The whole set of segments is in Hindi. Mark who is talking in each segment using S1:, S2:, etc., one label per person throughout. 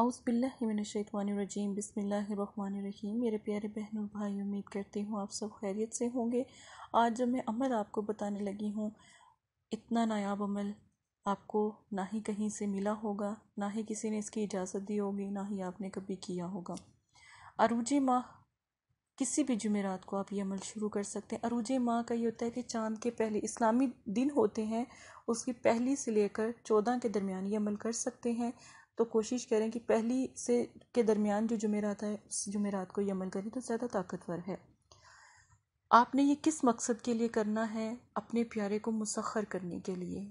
S1: आउसबिल्लिमिनशैतवानरजीम बिसमीम मेरे प्यारे बहन और भाई उम्मीद करती हूँ आप सब खैरियत से होंगे आज जब मैं अमल आपको बताने लगी हूँ इतना नायाब अमल आपको ना ही कहीं से मिला होगा ना ही किसी ने इसकी इजाज़त दी होगी ना ही आपने कभी किया होगा अरूजी माह किसी भी जुमेरात को आप ये अमल शुरू कर सकते हैं अरूज माह का ये होता है कि चांद के पहले इस्लामी दिन होते हैं उसकी पहली से लेकर चौदह के दरमियान ये अमल कर सकते हैं तो कोशिश करें कि पहली से के दरमियान जो जुमेरात है उस जुमेरात को ये अमल करें तो ज़्यादा ताकतवर है आपने ये किस मकसद के लिए करना है अपने प्यारे को मुसखर करने के लिए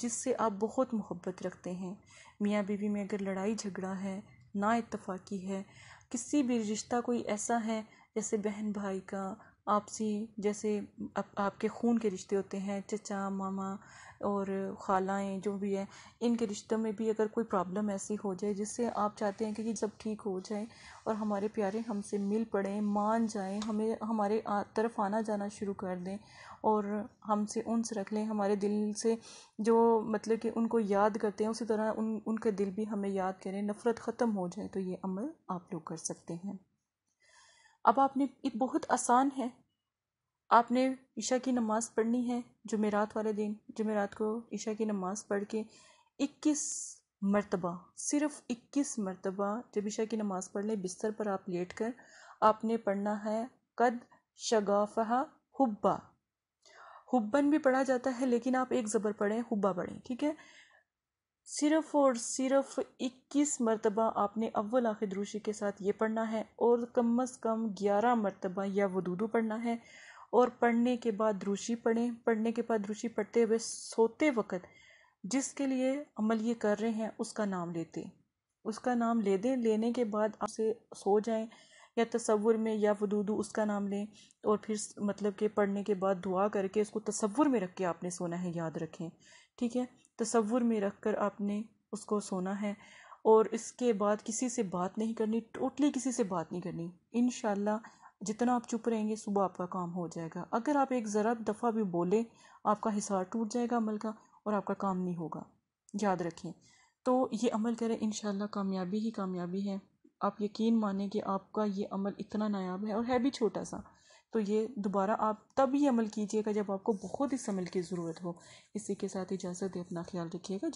S1: जिससे आप बहुत मोहब्बत रखते हैं मियाँ बीवी में अगर लड़ाई झगड़ा है ना इतफाक़ी है किसी भी रिश्ता कोई ऐसा है जैसे बहन भाई का आपसी जैसे आप, आपके खून के रिश्ते होते हैं चचा मामा और खालाएँ जो भी हैं इनके रिश्तों में भी अगर कोई प्रॉब्लम ऐसी हो जाए जिससे आप चाहते हैं कि ये सब ठीक हो जाए और हमारे प्यारे हमसे मिल पड़ें मान जाएं हमें हमारे तरफ आना जाना शुरू कर दें और हमसे उनसे रख लें हमारे दिल से जो मतलब कि उनको याद करते हैं उसी तरह उन उनके दिल भी हमें याद करें नफ़रत ख़त्म हो जाए तो ये अमल आप लोग कर सकते हैं अब आपने ये बहुत आसान है आपने ईशा की नमाज़ पढ़नी है जुमेरात वाले दिन जुमेरात को ईशा की नमाज़ पढ़ के इक्कीस मरतबा सिर्फ इक्कीस मरतबा जब ईशा की नमाज़ पढ़ लें बिस्तर पर आप लेट कर आपने पढ़ना है कद शगाफहा हुब्बा हुब्बन भी पढ़ा जाता है लेकिन आप एक ज़बर पढ़ें हुब्बा पढ़ें ठीक है सिर्फ़ और सिर्फ़ इक्कीस मरतबा आपने अव्वल आखिर द्रूशी के साथ ये पढ़ना है और कम अज़ कम ग्यारह मरतबा या वदूदू पढ़ना है और पढ़ने के बाद द्रूशी पढ़ें पढ़ने के बाद द्रूशी पढ़ते हुए सोते वक्त जिसके लिए अमल ये कर रहे हैं उसका नाम लेते उसका नाम ले दें लेने के बाद आप से सो जाएँ या तस्वुर में या वदूदू उसका नाम लें और फिर मतलब के पढ़ने के बाद दुआ करके उसको तस्वुर में रख के आपने सोना है याद रखें ठीक है तस्वुर में रख कर आपने उसको सोना है और इसके बाद किसी से बात नहीं करनी टोटली किसी से बात नहीं करनी इन जितना आप चुप रहेंगे सुबह आपका काम हो जाएगा अगर आप एक ज़रा दफ़ा भी बोले आपका हिसार टूट जाएगा अमल का और आपका काम नहीं होगा याद रखें तो ये अमल करें इन कामयाबी ही कामयाबी है आप यकीन माने कि आपका ये अमल इतना नायाब है और है भी छोटा सा तो ये दोबारा आप तभी अमल कीजिएगा जब आपको बहुत इस अमल की ज़रूरत हो इसी के साथ इजाज़त है अपना ख्याल रखिएगा